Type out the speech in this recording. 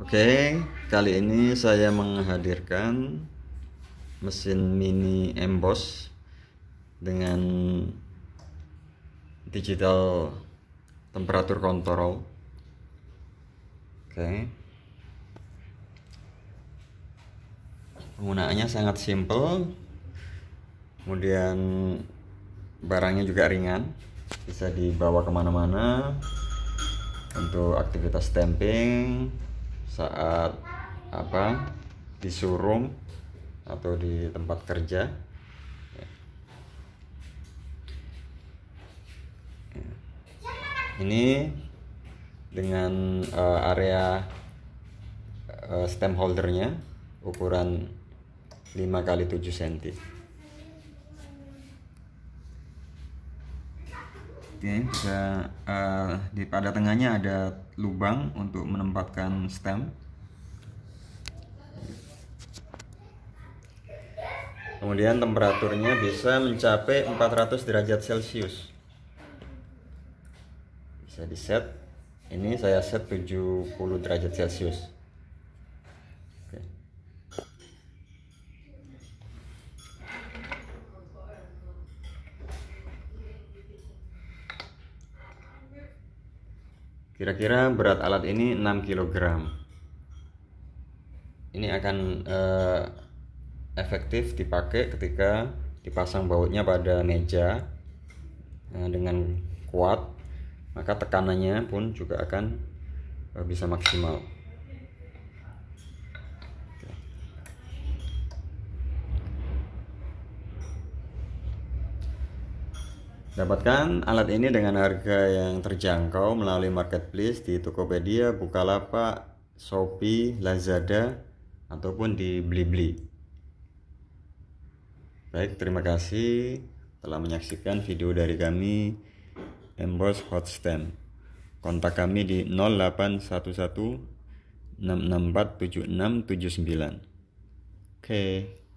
Oke, kali ini saya menghadirkan mesin mini emboss dengan digital temperatur control. Oke. Penggunaannya sangat simple. Kemudian barangnya juga ringan, bisa dibawa kemana-mana untuk aktivitas stamping saat apa di showroom atau di tempat kerja ini dengan uh, area uh, stem holdernya ukuran 5 kali 7 cm ini bisa uh, di pada tengahnya ada lubang untuk menempatkan stem kemudian temperaturnya bisa mencapai 400 derajat celcius bisa di set ini saya set 70 derajat celcius Kira-kira berat alat ini 6 kg. Ini akan eh, efektif dipakai ketika dipasang bautnya pada meja nah, dengan kuat, maka tekanannya pun juga akan eh, bisa maksimal. Dapatkan alat ini dengan harga yang terjangkau melalui marketplace di Tokopedia, Bukalapak, Shopee, Lazada, ataupun di Blibli. Baik, terima kasih telah menyaksikan video dari kami Emboss Hot Stamp. Kontak kami di 0811 664 7679. Oke. Okay.